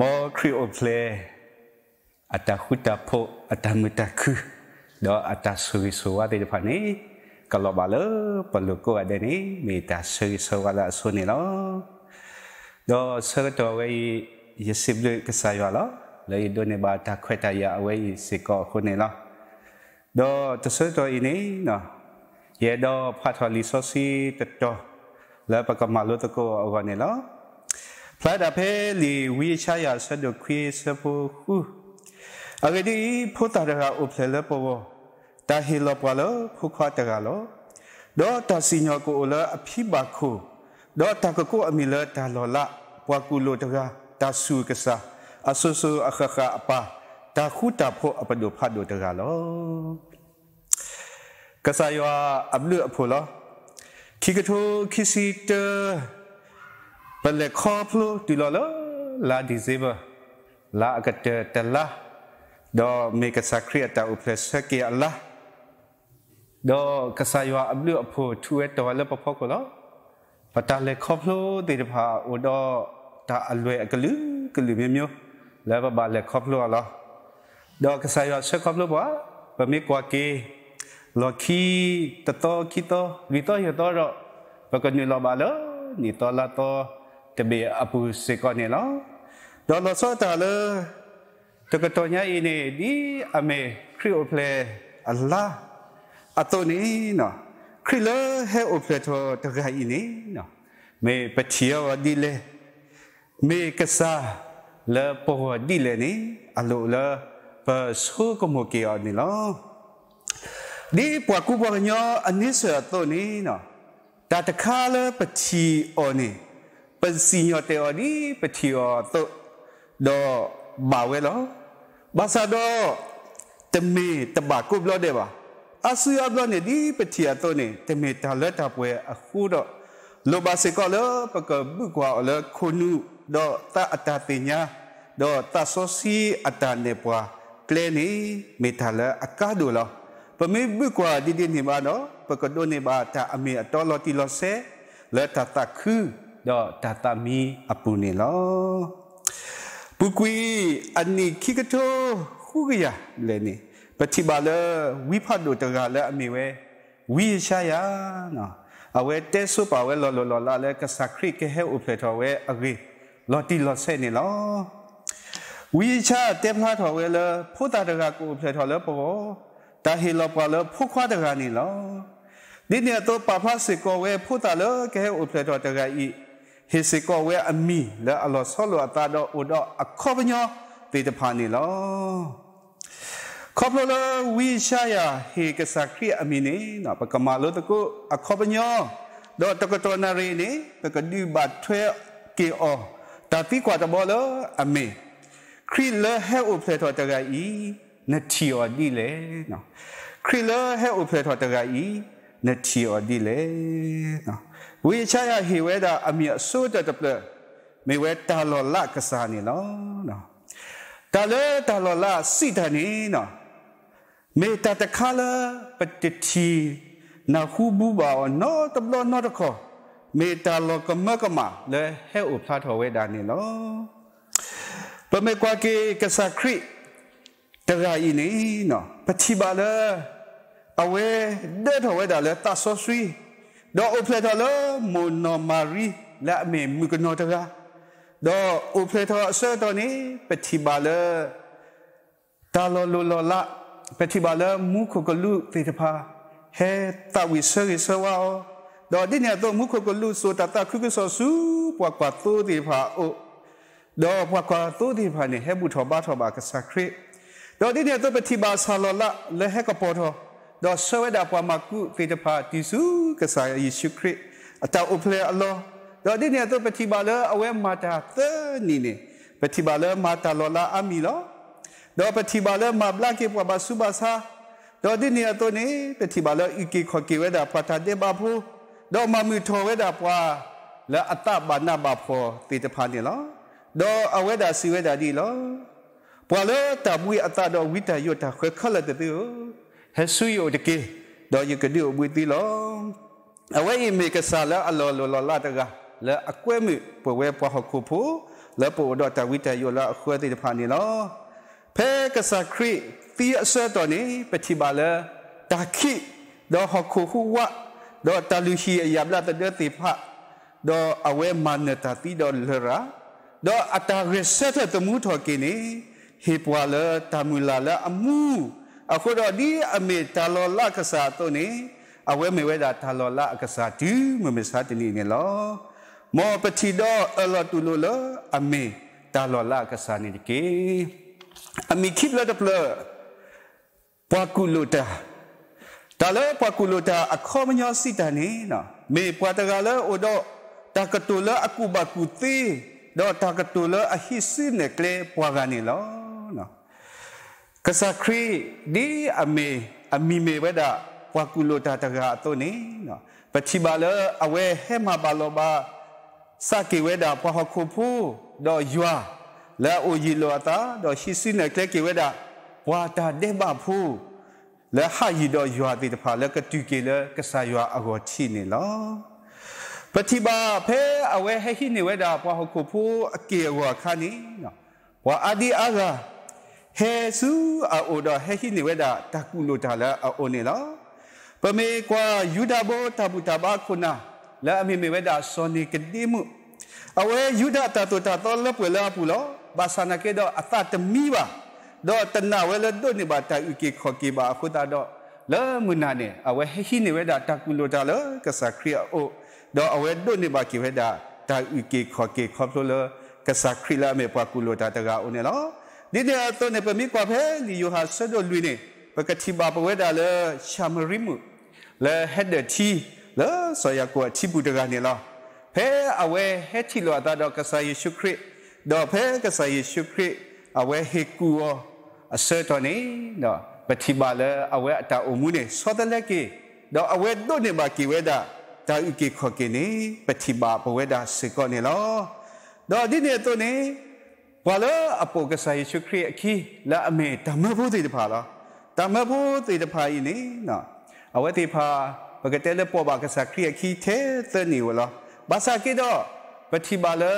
မောခရီအိုဖလေအတခုတဖို့အတမတခုတော့အတဆူရီဆိုဝတဲ့ဖာနေကလောပါလပလုကိုအဒနေမေတဆူရီဆိုဝလာဆုနေလောတော့ဆရတော်ဝေးယစိဘလကဆာယောလောလေဒိုနေဘာတခွတ်တရအဝေးစေကောခုနေလောတော့တဆရတော်ဤနေနော်ရေတော့ဖတ်တော်လီဆိုစီတတော်လဲပကမလို့တကောအောကနေလောလာတာဖဲလီဝီချာယာဆဒခွေစဖိုခုအဂဒီဖိုတာရဟာအုပ်လဲပေါ်ဘောတာဟီလပဝလဖုခွာတကလောဒေါ်တာစီညောကိုလအဖိပါခုဒေါ်တာကကိုအမီလတာလောလာပွားကူလိုတကတာစုကစားအဆူဆူအခခအပါတာခုတာဖို့အပဒုဖတ်ဒုတကလောကစားယောအဘလူအဖိုလောခိကထိုခိစီတပလက်ခေါဖလိုဒီလောလောလာဒီဇေဘလာအကတတလာဒေါ်မေကစခရီတာဥပလက်ဆက်ကီအလာဒေါ်ကဆာယွာအဘလူအဖိုထူဝဲတော်လပဖောကလောပတလက်ခေါဖလိုဒီတဖာဥဒေါ်တာအလွယ်အကလူကလူမျိုးမျိုးလဲဘဘလက်ခေါဖလိုအလာဒေါ်ကဆာယွာဆက်ခေါဖလိုဘွာပမေကွာကေလော်ခီတတော်ခီတော်ဝီတော်ရတော်တော့ပကညလဘလာနီတော်လာတော်တဘေအပူစေကောနေလောဒေါ်လဆောတာလတကတောညာအင်းနေဒီအမေခရီအိုပလေအလ္လာအတုန်နီနော်ခရီလဟဲအိုပလေတောတခိုင်နေနော်မေပတိယောဒီလေမေကဆာလပေါ်ဒီလေနီအလိုလပဆုကမကေအနီလောဒီပွားကူပွားညအနိစရတုန်နီနော်တတခါလပတိအော်နီ pensiyo teori petio to do bawelo basa do teme tabako blo de ba asuya blo ne di petia to ne teme talet ta pwe aku do lo ba se ko lo pa ko bu kwa lo khunu do ta atatinya do ta sosi atane pwa kle ni metala akado lo pa me bu kwa di di ni ba no pa ko do ne ba ta ame atolo ti lo se le ta ta khu တော့တာတာမီအပူနေလောပုကွီအနိခိကတောခုကရလဲနေပတိပါလဝိဖတ်တို့တကလည်းအမိဝဲဝိရှာယနော်အဝဲတဲဆုပါဝဲလော်လော်လော်လာလဲကစခရိကဟဲဥပလက်တော်ဝဲအဂေလော်တီလော်ဆဲနေလောဝိချာတေဖလာတော်ဝဲလဖို့တာတကကိုဥပလက်တော်လဲပေါ်တာဟီလော်ပါလဖို့ခွာတကနေလောဒီနေတော့ပါဖတ်စေကောဝဲဖို့တာလကဟဲဥပလက်တော်တကဤဟေစေကောဝဲအမီလဲအလောဆောလောတာတော့ဥတော့အခောပညောတေတဖာနေလောခေါပလောဝီရှာယာဟေကစခရိအမီနေနော်ပကမာလောတကုအခောပညောတော့တကတော်နာရီနေတကဒီဘတ်ထွဲကေအောတာတိကွာတဘောလောအမီခရီလဟဲအိုဖလက်တော်တကဤနတီယောဒီလေနော်ခရီလဟဲအိုဖလက်တော်တကဤနတီယောဒီလေနော်ဝိချာယဟေဝဲတာအမြအစိုးတတပလမေဝဲတာလောလကစားနေနော်နော်တာလေတာလောလစိတနေနော်မေတတခါလပတတိနာခုဘူဘာနော်တပလနော်တခေါ်မေတ္တာလောကမကမလေဟဲ့ဥဖလာထော်ဝဲတာနေနော်ပမေကွာကေကစခရစ်တရာဤနေနော်ပတိပါလေအဝဲဒဲထော်ဝဲတာလေတဆောဆွီး do o ple to lo mo no mari la me mu ko no ta ga do o ple to so to ni pati ba le ta lo lo lo la pati ba le mu ko ko lu te ta pa he ta wi so ri so wa o do di ne to mu ko ko lu so ta ta ku ku so su po kwa to te pa o do po kwa to te pa ni he bu tho ba tho ba ka sa kre do di ne to pati ba sa lo la le he ka po tho တော့ဆွေဒါပွားမကုဖေတဖာတီစုကဆာယေရှုခရစ်အတောအဖလေအလောတော့ဒီနေ့တော့ပတိပါလအဝဲမာတာသနီနေပတိပါလမာတာလောလာအမီလောတော့ပတိပါလမဘလကေပွားဘဆုဘာသာတော့ဒီနေ့တော့နေပတိပါလဤကေခကေဝဒါပတာတေဘာဖူတော့မမီထောဝဲဒါပွားလာအတဘာနာဘာဖောတေတဖာနေလောတော့အဝဲဒါစီဝဲဒါဒီလောပွာလေတမွေအတတော့ဝိတယောတာခွဲခလတဲ့တေယော hasuyo deke do ye kedi obuti lo awai me ka sala allo lo lo la daga la akwe me po we po hakku po la po do ta wita yo la akwe ti pha ni lo phe ka sa kri ti aswa to ni pathi ba la ta khi do hakku hu wa do ta lu hi ya bla ta de ti pha do awe man ta ti do lra do ata reset ta mu tho ke ni he po la ta mu la la amu အခုတော့ဒီအမေတလောလကစားတော့နေအဝဲမေဝဲတာတလောလအကစားဒီမမစားတနေနေလောမောပတိတော့အလတူလိုလအမေတလောလကစားနေတကေအမေခိပလတပလပွားကူလိုတာဒါလည်းပွားကူလိုတာအခေါ်မညောစီတန်နေနော်မေပွားတကလည်းအိုတော့တကတူလအကူဘကူသေးတော့တကတူလအဟိစိနေကလေပွားကနေလောနော်ကစခရီဒီအမေအမီမေဝဒဝကူလိုတာတကအတုနေနော်ပတိပါလအဝဲဟဲမပါလောပါစကေဝဒပဟခုဖူဒေါ်ယွာလာအိုဂျီလောတာဒေါ်ရှိစိနကလကေဝဒဝါတာဒေဘဖူလာဟာယီဒေါ်ယွာတိတဖာလကတူကေလကဆာယွာအဟောချီနေလောပတိပါဖဲအဝဲဟဲဟိနေဝဒပဟခုဖူအကေဝါခါနီနော်ဝါအဒီအာဂါဟေဆူအိုဒဟေဟိနိဝေဒတကူလိုတလာအိုနေလာပမေကွာယူဒဘောတဘူတဘာခုနာလာအမေမေဝေဒစောနေကတိမှုအဝေယူဒတတတတော်လပွေလာပူလောဘာသနာကေဒအသတမီပါတော့တနာဝဲလဒုန်ဘာတာဥကေခောကေဘာခုတာတော့လာမနာနေအဝဲဟိနေဝဲတာတကူလိုတာလကစခရီအိုတော့အဝဲဒုန်ဘာကေဝဲတာတာဥကေခောကေခောပလိုလကစခရီလာမေပကူလိုတာတကအုန်နော်ဒီတဲ့တော့နေပမိကွာဖဲလီယိုဟာဆဒိုလူနေပကတိဘာပဝဲတာလေရှာမရီမှုလေဟက်ဒတီလေဆယကွာတီဘူးတကနေလားဖဲအဝဲဟက်တီလောတာတော့ကဆာယေရှုခရစ်တော့ဖဲကဆာယေရှုခရစ်အဝဲဟေကူရောအဆတ်တော်နေတော့ပတိဘာလေအဝဲအတာအမှုနေဆောတလက်ကေတော့အဝဲတို့နေပါကေဝဲတာတာဥကေခော်ကေနေပတိဘာပဝဲတာစေကောနေလားတော့ဒီနေတော့နေဝါလာအပိုကဆိုင်ရှုခရီအခီလာအမေဓမ္မဘုဒ္ဓတဖာလားဓမ္မဘုဒ္ဓတဖာဤနေနော်အဝတိဖာဘကတဲလပေါ်ပါကဆခရီအခီသေးသနီဝလားဘာသာကိတော့ပတိပါလေ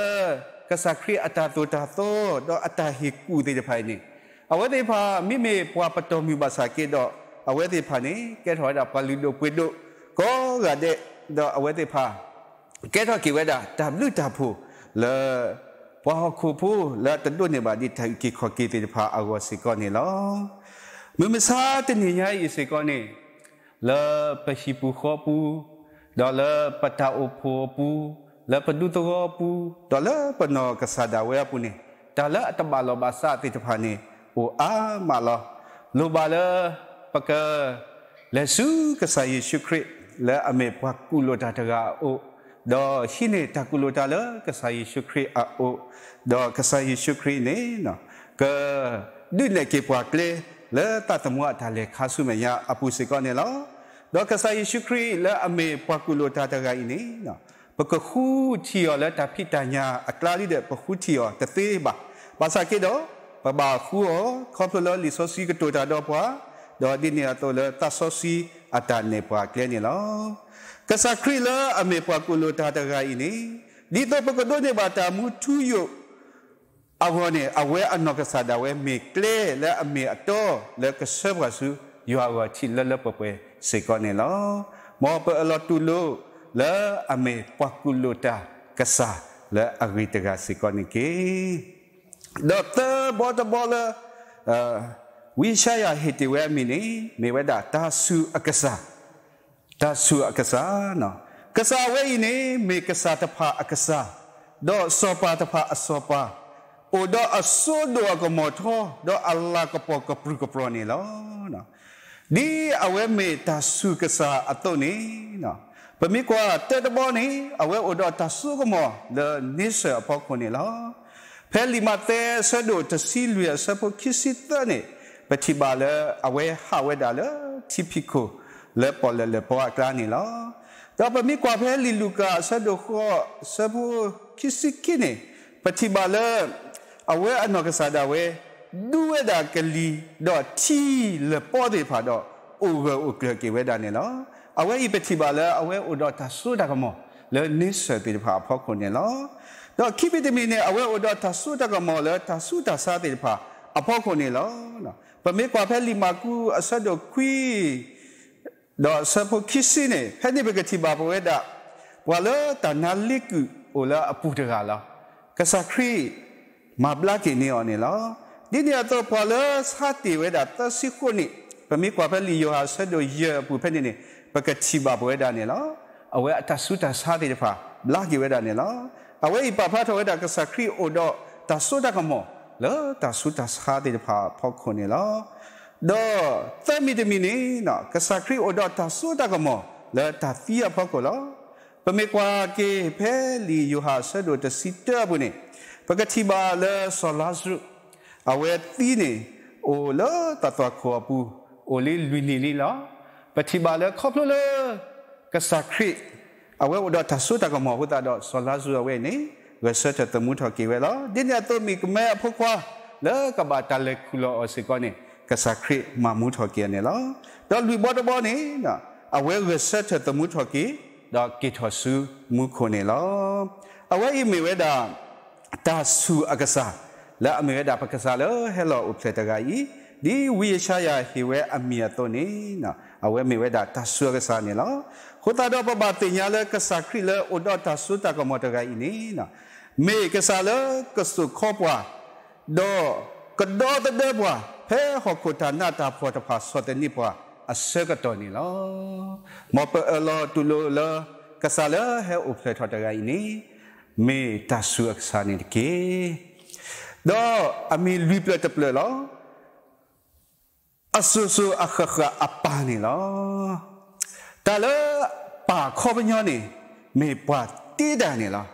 ကဆခရီအတာတူတာသောတော့အတာဟီကူတေတဖိုင်နေအဝတိဖာမိမေပွားပတော်မူဘာသာကိတော့အဝတိဖာနေကဲထော်တာပါလူတို့ပွေတို့ကောကတဲ့တော့အဝတိဖာကဲထော်ကိဝဲတာ w တာဖူလေဝါဟခုဖူလာတန်တို့နေပါဒီထိုင်ကီခကီတေဖာအဝစီကောနေလောမမစာတနေညာဤစီကောနေလာပရှိပူခောပူဒေါ်လာပတာအိုဖိုပူလာပဒုတောပူဒေါ်လာပနောကဆာဒဝဲပူနေဒါလာတဘလောဘာစာတေဖာနေအိုအာမလောလိုပါလာပကလဆုကဆာယေရှုခရစ်လာအမေပွားကုလိုတာတကအို da shine takulo tala ka sai shukri a o da ka sai shukri ne no ka du le ke pwa kle le ta tamwa ta le kha su me ya apu se ko ne lo da ka sai shukri le ame pwa kulo ta ta ga ni no pa ka khu ti yo le ta phit ta nya a kla li de pa khu ti yo ta te ba ba sa ke do ba ba khu o kho lo li so si ka to ta do pwa da di ne to le ta so si အတန်နေပွားကလေးနေလောကစခရီလာအမေပွားကုလိုတာတကအင်းနေဒီတော့ပကဒိုနေဘာတာမူထူယိုအဝနေအဝဲအနောက်ကစားတာဝဲမေကလေလဲအမေအတော်လဲကဆဘဆူယောအဝချီလလပပွဲစေကောနေလောမောပအလတူလိုလဲအမေပွားကုလိုတာကစားလဲအဂိတကစေကောနေကေဒေါက်တာဘောတဘောလဲအာဝိရှာယဟေတေဝဲမီနေမေဝဒတာစုအက္ကစာတာစုအက္ကစာနော်ကစာဝဲဤနေမေကစာတဖာအက္ကစာဒေါ်စောပါတဖာအစောပါအိုဒေါ်အဆိုးဒေါ်ကမောထောဒေါ်အလ္လာကပေါကပရုကပရနေလောနော်ဒီအဝဲမေတာစုကစာအတုနေနော်ပမိကွာတက်တဘောနေအဝဲအိုဒေါ်တာစုကမောလေနိစအပေါခွနေလောဖဲလီမတဲဆဒိုတစီလွေဆပုခိစစ်တနေပတိပါလအဝဲဟာဝဲဒါလတီပီကိုလေပေါ်လေပေါ်အကလာနီလောတော့ပမိကွာဖဲလီလူကာဆဒိုခောဆဘူခိစိကိနေပတိပါလအဝဲအနောကဆာဒါဝဲဒူဝဲဒါကလီတော့တီလေပေါ်ဒီဖာတော့အိုဝဲအိုကလကေဝဲဒါနေလောအဝဲဤပတိပါလအဝဲအိုတော့တဆူဒါကမောလေနိစပိဖာဖောက်ခွန်နေလောတော့ခိပိတမီနေအဝဲအိုတော့တဆူဒါကမောလေတဆူတဆာပိဖာအဖောက်ခွန်နေလောနော်ပမေကွာဖဲလီမာကူအဆဒိုခွီတော့ဆပ်ဖို့ခစ်စင်းနေဖဲဒီဘကတိဘာပွဲဒါဘွာလာတနာလီကူအိုလာအပူတကလာကဆာခရီမဘလာကိနေအောင်နေလားဒီနေရာတော့ဘွာလာစာတီဝဲဒါတစီခုနိပမေကွာဖဲလီယိုဟာဆဒိုယေပူဖဲနေနေဘကတိဘာပွဲဒါနေလားအဝဲအတဆုတစာတီတဖာဘလာကိဝဲဒါနေလားအဝဲပဖတ်ထောဝဲဒါကဆာခရီအိုတော့တဆုတကမောလောတာဆုတာစခါတေဖာဖောက်ခွန်နေလောဒေါ်သမီတမီနေနော်ကစခရီအိုဒေါ်တာဆုတာကမောလောတာဖီယဖောက်ကိုလောပမေကွာကေဖဲလီယိုဟာဆဒိုတစီတဘူနေပကတိဘာလောဆောလာဇုအဝဲတီနေအိုလောတတခွာပူအိုလီလူနီလီလောပတိဘာလောခေါပလောကစခရီအဝဲဝဒတာဆုတာကမောဟူတာဒေါ်ဆောလာဇုအဝဲနေဝဆတ်တမှုထကေဝဲလောဒီညတော့မိကမဲဖခွာလေကဘာတလက်ခုလောအစကောနေကစခရမမှုထကေနေလောတော့လူဘောတဘောနေနော်အဝဲဝဆတ်တမှုထကေတော့ကေထဆူမူခိုနေလောအဝဲဤမေဝဲတာတာဆူအကစားလာအမေဝဲတာပကစားလောဟဲလောဥပစတကဤဒီဝိရှာယဟိဝဲအမီယတော့နေနော်အဝဲမေဝဲတာတာဆူကစားနေလောခိုတာတော့ပပတင်ညာလဲကစခရလဲဥဒတာဆူတာကမတကဤနေနော်မေကဆာလကစုခောပွားဒေါကဒေါတဒေပွားဖဲဟခုတနာတာဖောတဖာဆောတနိပွားအစကတော်နီလောမပအလောတူလောလကဆာလဟဲဥဖထတဂိုင်းနီမေတဆုအခဆာနိကေဒေါအမီလူပလတပလလောအဆူဆူအခခအပါနီလောတလပါခောပညောနီမေပွားတေးတာနီလော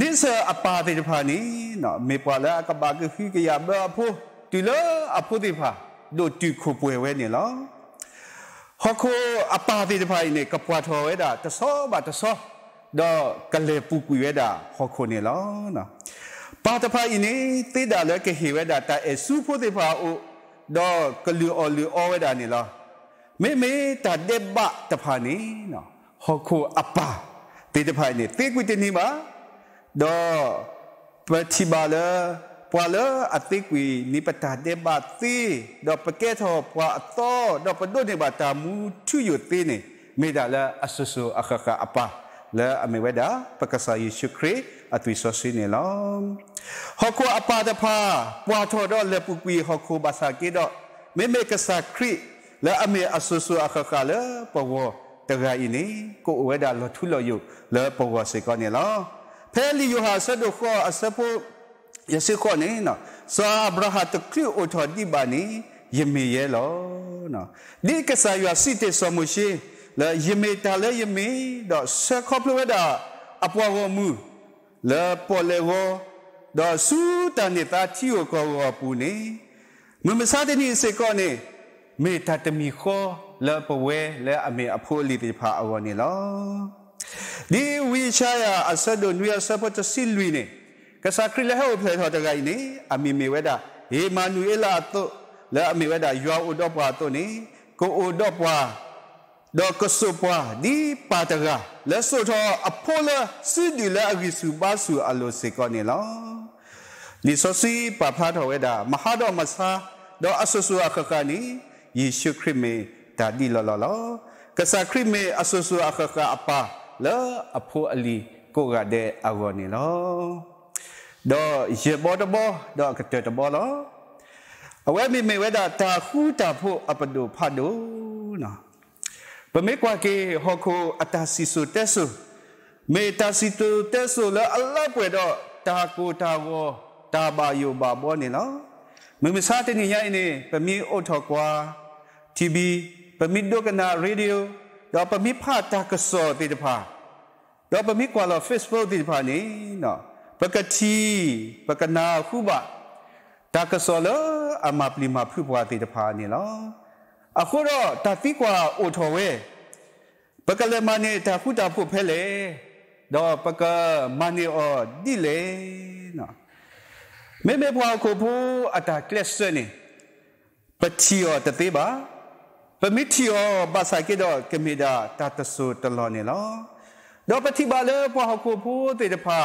နိစအပါတိဖာနီနော်မေပွာလာကဘာကခီကရဘအဖိုတူလအဖိုတိဖာဒိုတူခုပွဲဝဲနေလောဟခုအပါတိဖာနေကပွာထောဝဲတာတဆောပါတဆောဒေါ်ကလေပူကွေဝဲတာဟခုနေလောနော်ပါတဖာနေတိဒါလကဟေဝဲတာတအဆူဖိုတိဖာအိုဒေါ်ကလူအော်လူအော်ဝဲတာနေလောမေမေတဒေဘတဖာနေနော်ဟခုအပါတိတဖာနေတေကွေတနေပါဒေါ်ပတိပါလပွာလအတိကွေနိပတာတေဘာတိဒေါ်ပကေထောပွာအတော်ဒေါ်ပဒုန်နေဘာတာမူသူယတေနေမေဒါလာအဆဆူအခခအပါလာအမေဝဒါပက္ကဆာယေရှုခရစ်အသွေးဆောစီနေလောဟောကူအပါတဖာပွာထောတော့လေပူကွေဟောကူဘာစာကေတော့မေမေကဆာခရစ်လာအမေအဆဆူအခခလာပဝတရာအင်းကိုဝဒါလထုလယုလာပဝစေကောနေလော peli yo ha sa do kho asapo yesi kho ne no so abraha to kri o tho di ba ni yeme ye lo no di ka sa yo si te so mo shi la yeme ta le yeme do se kho plo da apo wo mu la po le wo do su ta ni ta ti o ko wo pu ni mu ma sa de ni se ko ne me ta te mi kho la po we la ame apo li ti pha awo ni lo ဒီဝီချာယာအဆတ်တို့နွေဆပ်ပတ်စီလွီနေကစားခရီလဲဟောဖလဲထော်တကိုင်းနေအမီမီဝဲတာဟေမာနူအလာတော့လဲအမီဝဲတာယောအိုတော့ပွားတော့နေကိုအိုတော့ပွားဒေါ်ကဆုပွားဒီပါတရာလဲဆိုတော့အဖိုလာစီဒီလာအဂီစုပါစုအလိုစေကောနေလောလီဆိုစီပဖာတော်ဝဲတာမဟာတော်မဆာတော့အဆဆူအခခနီယေရှုခရစ်မေတာဒီလောလောလောကစားခရစ်မေအဆဆူအခခအပါလောအဖိုအလီ ကိုကတဲ့အဂေါနီလောဒေါ်ရေဘောတဘောဒေါ်ကတတဘောလောအဝဲမိမိဝဲတာတာခူတာဖို့အပဒိုဖတ်ဒိုနော်ပမေကွာကေဟောခိုအတာစီဆိုတက်ဆူမေတာစီတိုတက်ဆူလောအလ္လာဟ်ပွဲတော့တာကိုတာဝောတာဘာယောဘာဘောနေလောမမစားတဲ့နေရနေပမေအိုထော်ကွာ TV ပမေဒိုကနာရေဒီယိုတော့ပမိဖတာကစောတိတဖာတော့ပမိကွာလော Facebook တိတဖာနေနော်ပကတိပကနာခုဘတာကစောလအမပလီမဖူပွားတိတဖာနေလောအခုတော့တတိကွာအိုထော်ဝဲပကလမနေတခုတဖို့ဖဲလေတော့ပကမနေအော်ဒီလေနော်မေမေဘွားကိုဘူးအတာကလက်စနေပတိော်တသေးပါပမိတီယောဘာစာကေတော့ကမေဒာတတဆူတလောနေလောတော့ပတိပါလေပဟခုဖို့တေတဖာ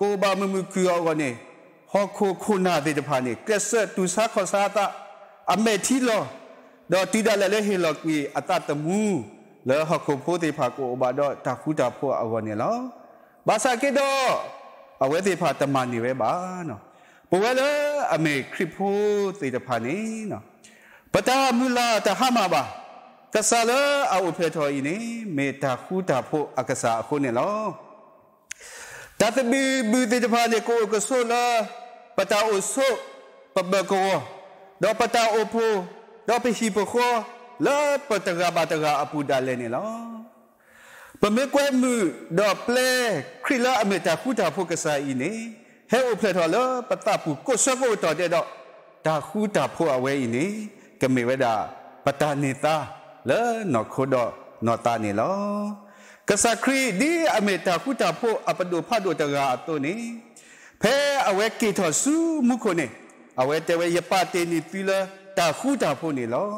ကိုဘာမမှုကူယောကနေဟခုခုနာတေတဖာနေကက်ဆက်တူစာခောစာတာအမေတီလောတော့တိဒလည်းလေဟေလောကီအတတမူလေဟခုဖို့တေဖာကိုဘာတော့တခုတာဖို့အဝနေလောဘာစာကေတော့အဝဲတေဖာတမန်နေပဲပါနော်ဘဝလေအမေခရဖို့တေတဖာနေနော်တမူလာတဟမဘာကဆာလာအဝဖေတော်ဤနေမေတာခုတာဖို့အက္ကစားအခုနေလောတသဘီဘူတိတဖာနေကိုကဆိုလာပတာအိုဆိုပဘကောတော့ပတာအိုဖိုတော့ပရှိပခောလာပတရာဘတရာအပူဒါလဲနေလောပမေကွဲမှုတော့ပလေခရီလာအမေတာခုတာဖို့ကစားဤနေဟဲအိုဖလက်တော်လောပတပူကိုဆွဲဖို့တော်တဲ့တော့ဒါခုတာဖို့အဝဲဤနေကမိဝဒပတနေတာလဲနော်ခိုဒနော်တာနေလောကစခရီဒီအမေတာခုတာဖို့အပဒုဖတ်တို့တကာအတုနေဖဲအဝဲကေထောစုမှုခုနေအဝဲတဝဲရပတေနီပြီလာတာခုတာဖို့နေလော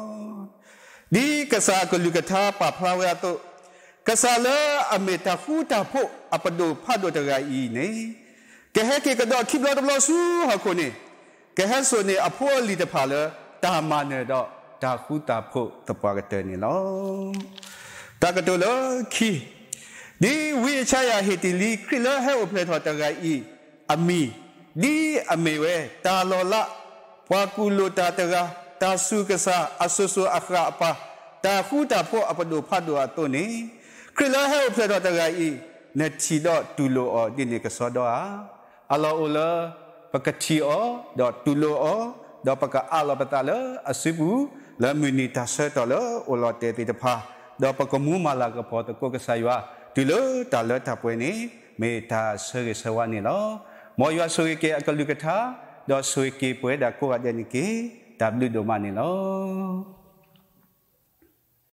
ဒီကစားကလူကထာပဖလာဝဲတော့ကစားလဲအမေတာခုတာဖို့အပဒုဖတ်တို့တကာဤနေကဲဟဲကေကတော့ခိဘလာတဘလဆူဟခုနေကဲဟဲဆိုနေအဖိုးလီတဖာလဲတာမနဲ့တော့ဒါခုတာဖို့တပွားကတဲ့နေလောတကတူလခီဒီဝီချာယာဟီတီလီခရလဟဲဝပလက်ထော်တဂိုင်အီအမီဒီအမေဝဲတာလော်လာပွားကူလိုတာတဂါတာစုကဆာအဆူဆူအခရာအပါတာခုတာဖို့အပဒိုဖတ်တော်အတွနေခရလဟဲဝပလက်ထော်တဂိုင်အီနက်ချီတော့တူလိုအော်ဒီနေကစောတော့အာအလောအလပကတိအော်တော့တူလိုအော်ดอปกะอัลลอฮฺตะเลอสิบูและมินิทัสตะเลอุลอเตติตภาดอปกะมูมาลากะพอตะโกกะสายวาဒီလိုတလတပွဲနေမေတာဆွေဆွာနေလောမောယွာဆွေကေအကလူကထာဒေါ်ဆွေကေပွဲဒါကိုရတဲ့နိကေ W ဒိုမနေလော